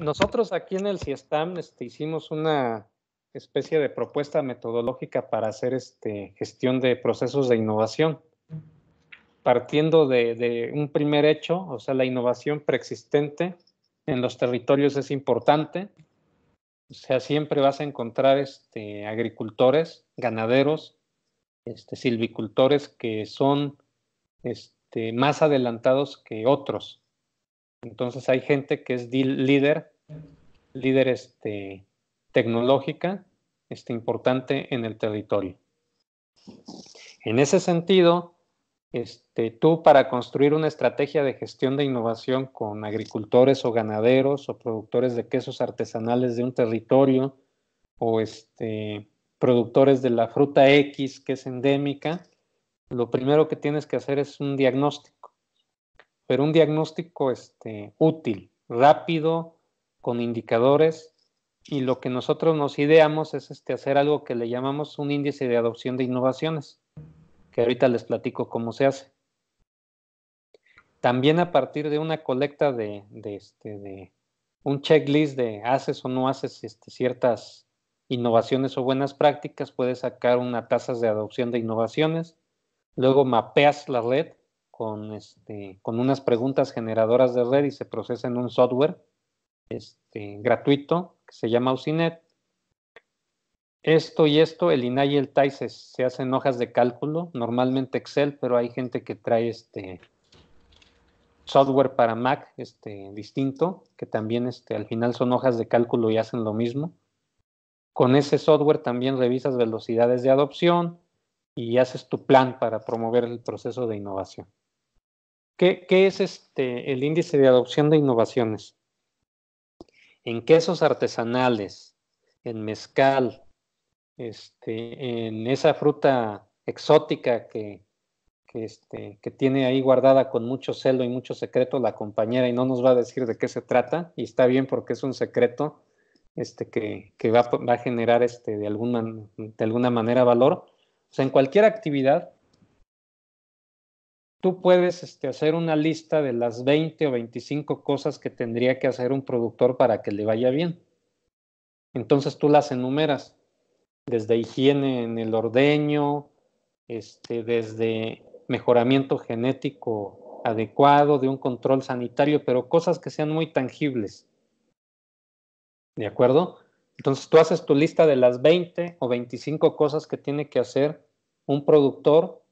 Nosotros aquí en el CIESTAM e hicimos una especie de propuesta metodológica para hacer este, gestión de procesos de innovación, partiendo de, un primer hecho, o sea, la innovación preexistente en los territorios es importante, o sea, siempre vas a encontrar este, agricultores, ganaderos, este, silvicultores que son más adelantados que otros. Entonces hay gente que es líder, líder este, tecnológica este, importante en el territorio. En ese sentido, este, tú para construir una estrategia de gestión de innovación con agricultores o ganaderos o productores de quesos artesanales de un territorio o este, productores de la fruta X que es endémica, lo primero que tienes que hacer es un diagnóstico pero un diagnóstico este, útil, rápido, con indicadores. Y lo que nosotros nos ideamos es este, hacer algo que le llamamos un índice de adopción de innovaciones, que ahorita les platico cómo se hace. También a partir de una colecta de, este, un checklist de haces o no haces este, ciertas innovaciones o buenas prácticas, puedes sacar una tasa de adopción de innovaciones, luego mapeas la red con, este, con unas preguntas generadoras de red y se procesa en un software este, gratuito que se llama Usinet. Esto y esto, el INAI y el TAI se, hacen hojas de cálculo, normalmente Excel, pero hay gente que trae este software para Mac este, distinto, que también este, al final son hojas de cálculo y hacen lo mismo. Con ese software también revisas velocidades de adopción y haces tu plan para promover el proceso de innovación. ¿Qué, es este, el índice de adopción de innovaciones? En quesos artesanales, en mezcal, este, en esa fruta exótica que, este, que, tiene ahí guardada con mucho celo y mucho secreto la compañera y no nos va a decir de qué se trata, y está bien porque es un secreto este, que, va, a generar este, de, alguna, de alguna manera valor. O sea, en cualquier actividad tú puedes este, hacer una lista de las 20 o 25 cosas que tendría que hacer un productor para que le vaya bien. Entonces tú las enumeras, desde higiene en el ordeño, este, desde mejoramiento genético adecuado, de un control sanitario, pero cosas que sean muy tangibles. ¿De acuerdo? Entonces tú haces tu lista de las 20 o 25 cosas que tiene que hacer un productor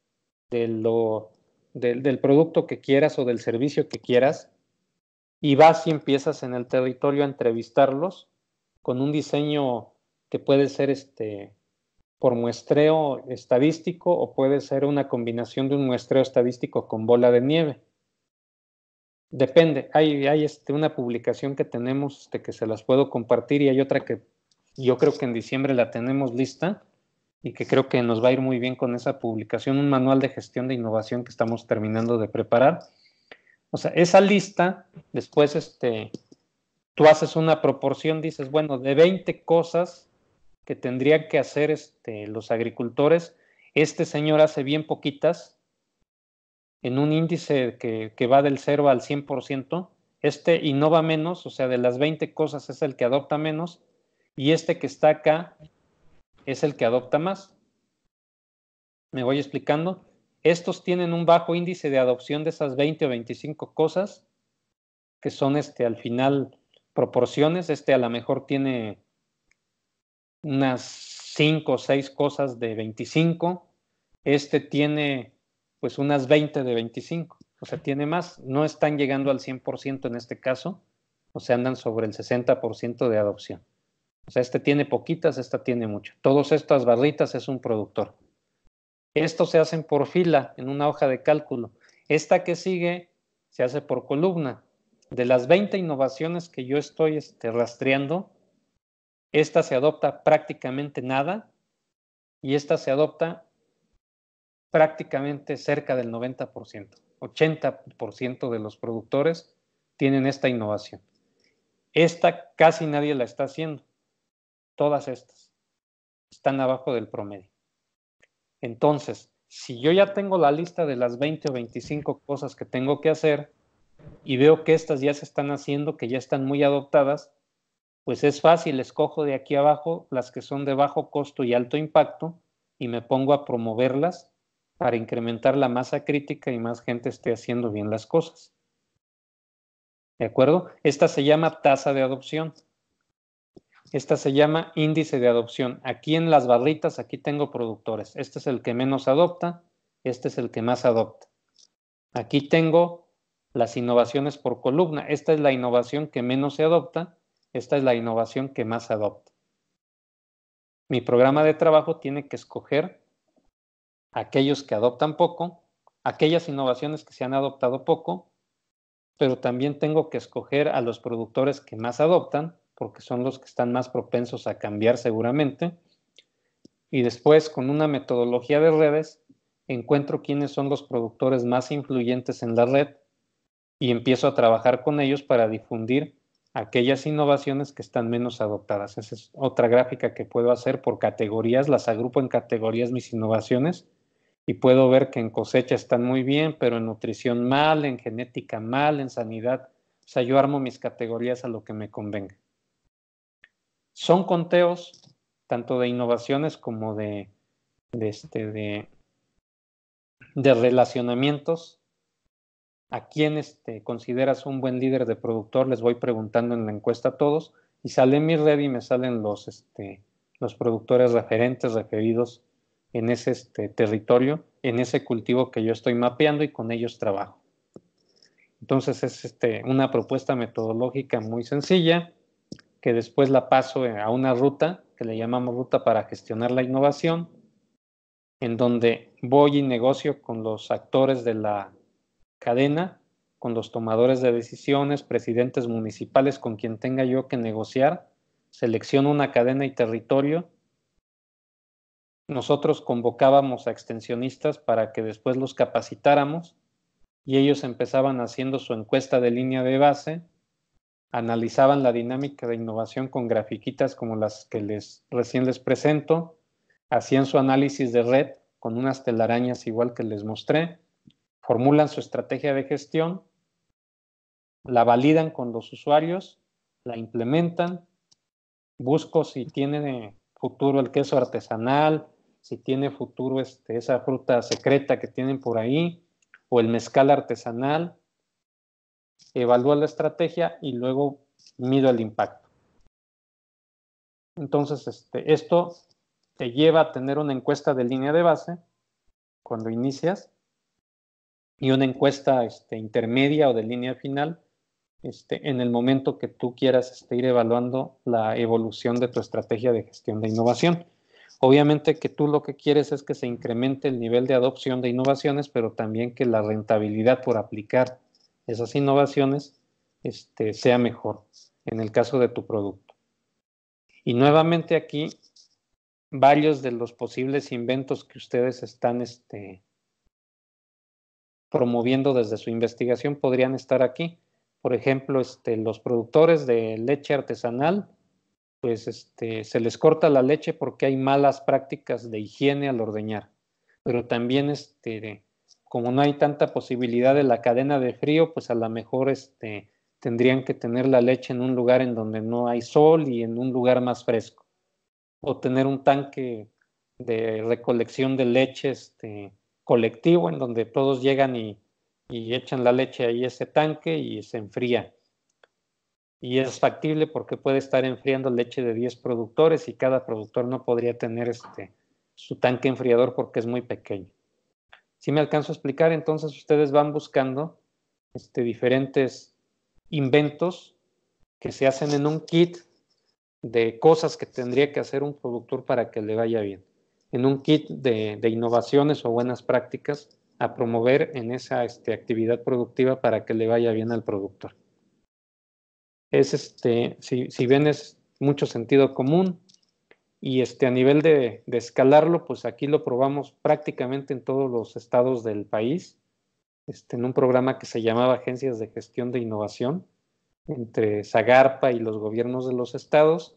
de lo del, producto que quieras o del servicio que quieras, y vas y empiezas en el territorio a entrevistarlos con un diseño que puede ser este por muestreo estadístico o puede ser una combinación de un muestreo estadístico con bola de nieve. Depende, hay, hay este, una publicación que tenemos este, que se las puedo compartir y hay otra que yo creo que en diciembre la tenemos lista, y que creo que nos va a ir muy bien con esa publicación, un manual de gestión de innovación que estamos terminando de preparar. O sea, esa lista, después este, tú haces una proporción, dices, bueno, de 20 cosas que tendrían que hacer este, los agricultores, este señor hace bien poquitas, en un índice que, que va del 0 al 100%, este innova menos, o sea, de las 20 cosas es el que adopta menos, y este que está acá es el que adopta más. Me voy explicando. Estos tienen un bajo índice de adopción de esas 20 o 25 cosas, que son este, al final proporciones. Este a lo mejor tiene unas 5 o 6 cosas de 25. Este tiene pues unas 20 de 25. O sea, tiene más. No están llegando al 100% en este caso. O sea, andan sobre el 60% de adopción. O sea, este tiene poquitas, esta tiene mucho. Todas estas barritas es un productor. Estos se hacen por fila en una hoja de cálculo. Esta que sigue se hace por columna. De las 20 innovaciones que yo estoy este, rastreando, esta se adopta prácticamente nada y esta se adopta prácticamente cerca del 90%. 80% de los productores tienen esta innovación. Esta casi nadie la está haciendo todas estas están abajo del promedio. Entonces, si yo ya tengo la lista de las 20 o 25 cosas que tengo que hacer y veo que estas ya se están haciendo, que ya están muy adoptadas, pues es fácil, escojo de aquí abajo las que son de bajo costo y alto impacto y me pongo a promoverlas para incrementar la masa crítica y más gente esté haciendo bien las cosas. ¿De acuerdo? Esta se llama tasa de adopción. Esta se llama índice de adopción. Aquí en las barritas, aquí tengo productores. Este es el que menos adopta, este es el que más adopta. Aquí tengo las innovaciones por columna. Esta es la innovación que menos se adopta, esta es la innovación que más adopta. Mi programa de trabajo tiene que escoger aquellos que adoptan poco, aquellas innovaciones que se han adoptado poco, pero también tengo que escoger a los productores que más adoptan porque son los que están más propensos a cambiar seguramente. Y después, con una metodología de redes, encuentro quiénes son los productores más influyentes en la red y empiezo a trabajar con ellos para difundir aquellas innovaciones que están menos adoptadas. Esa es otra gráfica que puedo hacer por categorías, las agrupo en categorías mis innovaciones y puedo ver que en cosecha están muy bien, pero en nutrición mal, en genética mal, en sanidad. O sea, yo armo mis categorías a lo que me convenga son conteos tanto de innovaciones como de, este, de, de relacionamientos. A quién este, consideras un buen líder de productor, les voy preguntando en la encuesta a todos, y sale mi red y me salen los, este, los productores referentes referidos en ese este, territorio, en ese cultivo que yo estoy mapeando y con ellos trabajo. Entonces es este, una propuesta metodológica muy sencilla que después la paso a una ruta que le llamamos ruta para gestionar la innovación, en donde voy y negocio con los actores de la cadena, con los tomadores de decisiones, presidentes municipales, con quien tenga yo que negociar, selecciono una cadena y territorio. Nosotros convocábamos a extensionistas para que después los capacitáramos y ellos empezaban haciendo su encuesta de línea de base analizaban la dinámica de innovación con grafiquitas como las que les, recién les presento, hacían su análisis de red con unas telarañas igual que les mostré, formulan su estrategia de gestión, la validan con los usuarios, la implementan, busco si tiene futuro el queso artesanal, si tiene futuro este, esa fruta secreta que tienen por ahí, o el mezcal artesanal, evalúa la estrategia y luego mido el impacto. Entonces, este, esto te lleva a tener una encuesta de línea de base cuando inicias y una encuesta este, intermedia o de línea final este, en el momento que tú quieras este, ir evaluando la evolución de tu estrategia de gestión de innovación. Obviamente que tú lo que quieres es que se incremente el nivel de adopción de innovaciones, pero también que la rentabilidad por aplicar esas innovaciones este, sea mejor en el caso de tu producto. Y nuevamente aquí, varios de los posibles inventos que ustedes están este, promoviendo desde su investigación podrían estar aquí. Por ejemplo, este, los productores de leche artesanal, pues este, se les corta la leche porque hay malas prácticas de higiene al ordeñar, pero también este, como no hay tanta posibilidad de la cadena de frío, pues a lo mejor este, tendrían que tener la leche en un lugar en donde no hay sol y en un lugar más fresco. O tener un tanque de recolección de leche este, colectivo en donde todos llegan y, echan la leche ahí a ese tanque y se enfría. Y es factible porque puede estar enfriando leche de 10 productores y cada productor no podría tener este, su tanque enfriador porque es muy pequeño si me alcanzo a explicar, entonces ustedes van buscando este, diferentes inventos que se hacen en un kit de cosas que tendría que hacer un productor para que le vaya bien, en un kit de, innovaciones o buenas prácticas a promover en esa este, actividad productiva para que le vaya bien al productor. Es este, si, bien es mucho sentido común, y este, a nivel de, escalarlo, pues aquí lo probamos prácticamente en todos los estados del país, este, en un programa que se llamaba Agencias de Gestión de Innovación, entre Zagarpa y los gobiernos de los estados.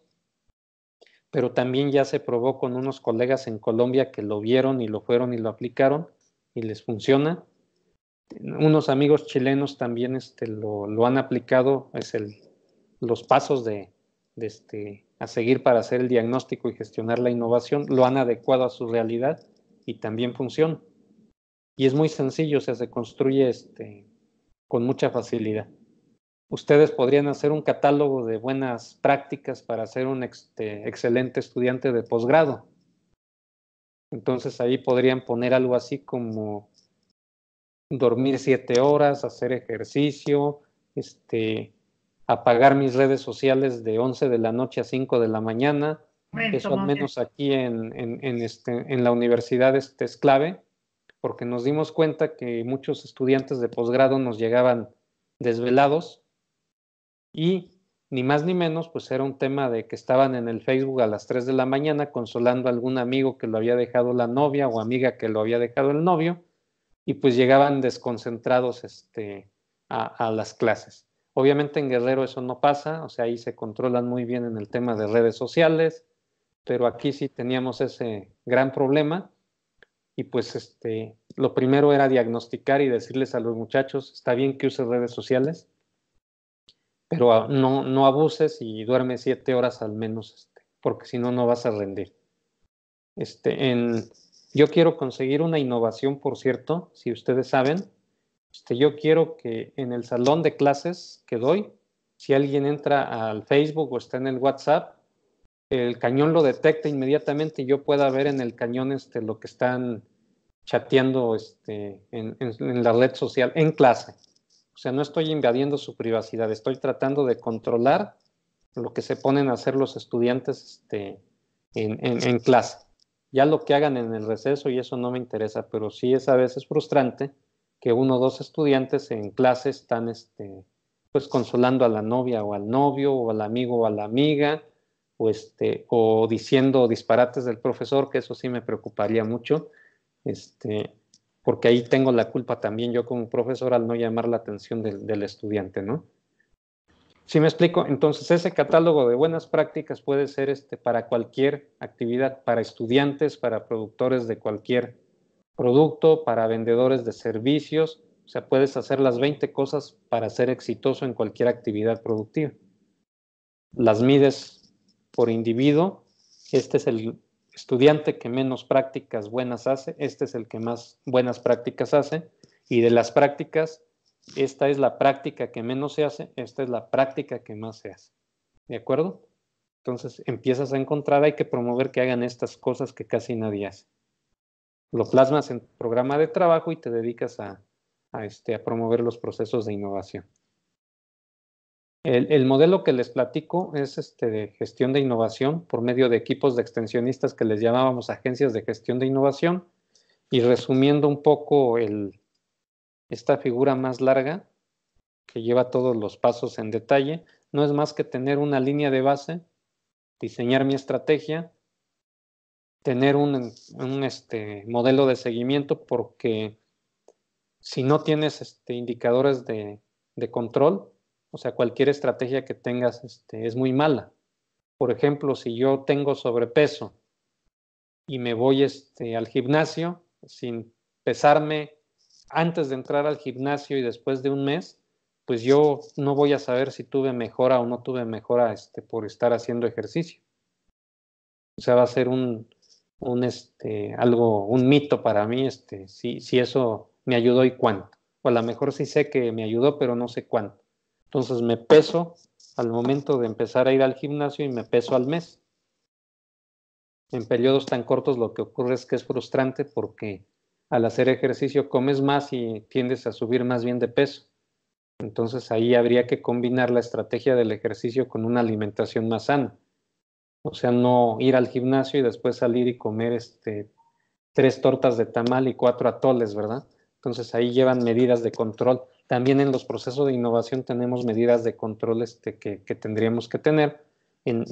Pero también ya se probó con unos colegas en Colombia que lo vieron y lo fueron y lo aplicaron y les funciona. Unos amigos chilenos también este, lo, han aplicado, es el, los pasos de, de este, a seguir para hacer el diagnóstico y gestionar la innovación, lo han adecuado a su realidad y también funciona. Y es muy sencillo, o sea, se construye este, con mucha facilidad. Ustedes podrían hacer un catálogo de buenas prácticas para ser un este, excelente estudiante de posgrado. Entonces ahí podrían poner algo así como dormir siete horas, hacer ejercicio, este, apagar mis redes sociales de 11 de la noche a 5 de la mañana, que eso al menos aquí este, en, la universidad este es clave, porque nos dimos cuenta que muchos estudiantes de posgrado nos llegaban desvelados y ni más ni menos, pues era un tema de que estaban en el Facebook a las 3 de la mañana consolando a algún amigo que lo había dejado la novia o amiga que lo había dejado el novio y pues llegaban desconcentrados este, a las clases. Obviamente en Guerrero eso no pasa, o sea, ahí se controlan muy bien en el tema de redes sociales, pero aquí sí teníamos ese gran problema y pues este, lo primero era diagnosticar y decirles a los muchachos, está bien que uses redes sociales, pero ah, no, no abuses y duerme siete horas al menos, este, porque si no, no vas a rendir. Este, en, yo quiero conseguir una innovación, por cierto, si ustedes saben, este, yo quiero que en el salón de clases que doy, si alguien entra al Facebook o está en el WhatsApp, el cañón lo detecta inmediatamente y yo pueda ver en el cañón este, lo que están chateando este, en, la red social, en clase. O sea, no estoy invadiendo su privacidad, estoy tratando de controlar lo que se ponen a hacer los estudiantes este, en, en, clase. Ya lo que hagan en el receso y eso no me interesa, pero sí es a veces frustrante que uno o dos estudiantes en clase están este, pues consolando a la novia o al novio o al amigo o a la amiga o, este, o diciendo disparates del profesor, que eso sí me preocuparía mucho, este, porque ahí tengo la culpa también yo como profesor al no llamar la atención del, estudiante, ¿no? Si me explico, entonces ese catálogo de buenas prácticas puede ser este, para cualquier actividad, para estudiantes, para productores de cualquier producto, para vendedores de servicios. O sea, puedes hacer las 20 cosas para ser exitoso en cualquier actividad productiva. Las mides por individuo. Este es el estudiante que menos prácticas buenas hace, este es el que más buenas prácticas hace. Y de las prácticas, esta es la práctica que menos se hace, esta es la práctica que más se hace. ¿De acuerdo? Entonces empiezas a encontrar, hay que promover que hagan estas cosas que casi nadie hace lo plasmas en programa de trabajo y te dedicas a, este, a promover los procesos de innovación. El, modelo que les platico es este de gestión de innovación por medio de equipos de extensionistas que les llamábamos agencias de gestión de innovación. Y resumiendo un poco esta figura más larga, que lleva todos los pasos en detalle, no es más que tener una línea de base, diseñar mi estrategia, tener un, este, modelo de seguimiento porque si no tienes este, indicadores de, control, o sea, cualquier estrategia que tengas este, es muy mala. Por ejemplo, si yo tengo sobrepeso y me voy este, al gimnasio sin pesarme antes de entrar al gimnasio y después de un mes, pues yo no voy a saber si tuve mejora o no tuve mejora este, por estar haciendo ejercicio. O sea, va a ser un, un, este, algo, un mito para mí, este, si, si eso me ayudó y cuánto. O a lo mejor sí sé que me ayudó, pero no sé cuánto. Entonces me peso al momento de empezar a ir al gimnasio y me peso al mes. En periodos tan cortos lo que ocurre es que es frustrante porque al hacer ejercicio comes más y tiendes a subir más bien de peso. Entonces ahí habría que combinar la estrategia del ejercicio con una alimentación más sana. O sea, no ir al gimnasio y después salir y comer este, tres tortas de tamal y cuatro atoles, ¿verdad? Entonces ahí llevan medidas de control. También en los procesos de innovación tenemos medidas de control este, que, tendríamos que tener. En,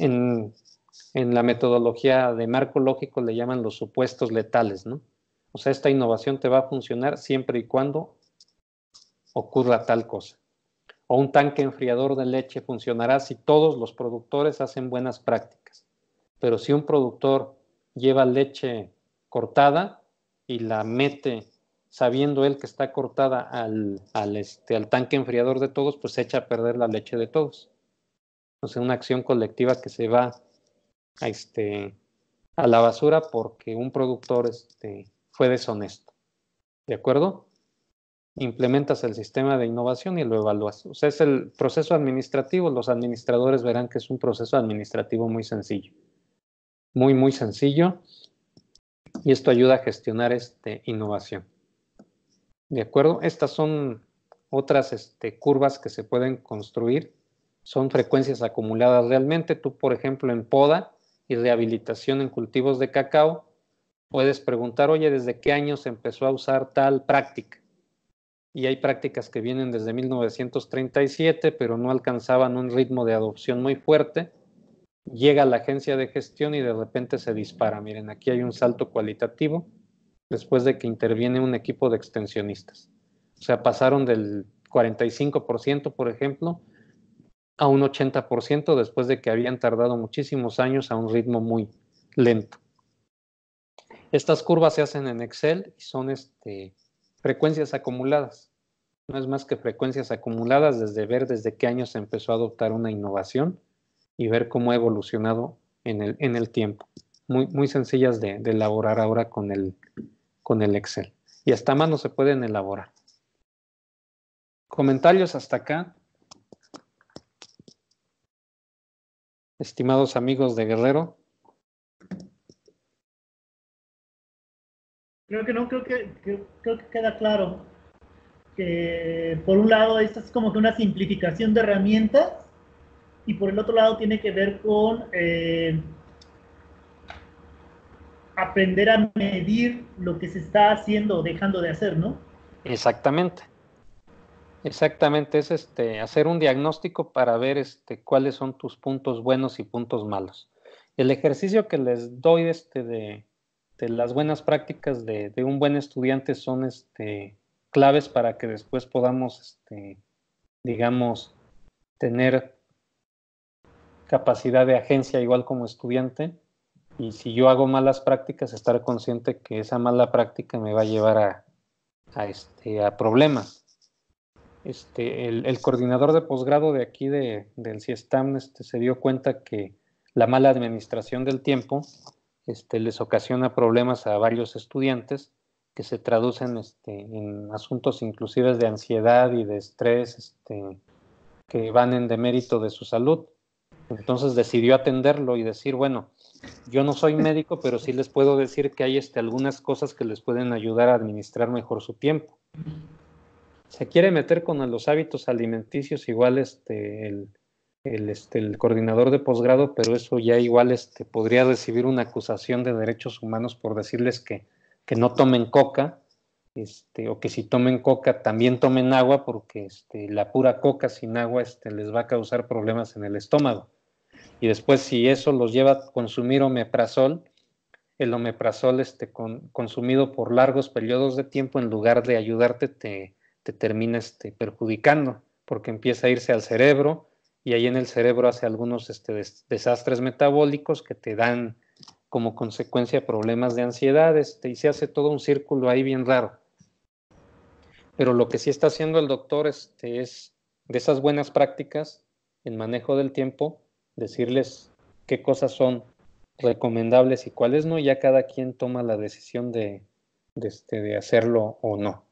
en, la metodología de marco lógico le llaman los supuestos letales, ¿no? O sea, esta innovación te va a funcionar siempre y cuando ocurra tal cosa. O un tanque enfriador de leche funcionará si todos los productores hacen buenas prácticas pero si un productor lleva leche cortada y la mete sabiendo él que está cortada al, este, al tanque enfriador de todos, pues se echa a perder la leche de todos. Entonces, una acción colectiva que se va a, este, a la basura porque un productor este, fue deshonesto. ¿De acuerdo? Implementas el sistema de innovación y lo evalúas. O sea, es el proceso administrativo. Los administradores verán que es un proceso administrativo muy sencillo muy, muy sencillo y esto ayuda a gestionar este, innovación. ¿De acuerdo? Estas son otras este, curvas que se pueden construir. Son frecuencias acumuladas realmente. Tú, por ejemplo, en poda y rehabilitación en cultivos de cacao, puedes preguntar, oye, ¿desde qué año se empezó a usar tal práctica? Y hay prácticas que vienen desde 1937, pero no alcanzaban un ritmo de adopción muy fuerte llega a la agencia de gestión y de repente se dispara. Miren, aquí hay un salto cualitativo después de que interviene un equipo de extensionistas. O sea, pasaron del 45%, por ejemplo, a un 80% después de que habían tardado muchísimos años a un ritmo muy lento. Estas curvas se hacen en Excel y son este, frecuencias acumuladas. No es más que frecuencias acumuladas desde ver desde qué año se empezó a adoptar una innovación y ver cómo ha evolucionado en el, en el tiempo. Muy, muy sencillas de, elaborar ahora con el, con el Excel. Y hasta más no se pueden elaborar. Comentarios hasta acá. Estimados amigos de Guerrero. Creo que no, creo que, que queda claro que por un lado esta es como que una simplificación de herramientas y por el otro lado tiene que ver con eh, aprender a medir lo que se está haciendo o dejando de hacer, ¿no? Exactamente. Exactamente, es este hacer un diagnóstico para ver este cuáles son tus puntos buenos y puntos malos. El ejercicio que les doy este de, las buenas prácticas de, un buen estudiante son este claves para que después podamos este, digamos tener capacidad de agencia igual como estudiante y si yo hago malas prácticas, estar consciente que esa mala práctica me va a llevar a, este, a problemas. Este, el, coordinador de posgrado de aquí de, del CIESTAM este, se dio cuenta que la mala administración del tiempo este, les ocasiona problemas a varios estudiantes que se traducen este, en asuntos inclusive de ansiedad y de estrés este, que van en demérito de su salud. Entonces decidió atenderlo y decir, bueno, yo no soy médico, pero sí les puedo decir que hay este, algunas cosas que les pueden ayudar a administrar mejor su tiempo. Se quiere meter con los hábitos alimenticios, igual este, el, este, el coordinador de posgrado, pero eso ya igual este, podría recibir una acusación de derechos humanos por decirles que, que no tomen coca, este, o que si tomen coca también tomen agua, porque este, la pura coca sin agua este, les va a causar problemas en el estómago y después si eso los lleva a consumir omeprazol, el omeprazol este, consumido por largos periodos de tiempo, en lugar de ayudarte, te, te termina este, perjudicando, porque empieza a irse al cerebro y ahí en el cerebro hace algunos este, desastres metabólicos que te dan como consecuencia problemas de ansiedad este, y se hace todo un círculo ahí bien raro. Pero lo que sí está haciendo el doctor este, es de esas buenas prácticas el manejo del tiempo, decirles qué cosas son recomendables y cuáles no, ya cada quien toma la decisión de, de, este, de hacerlo o no.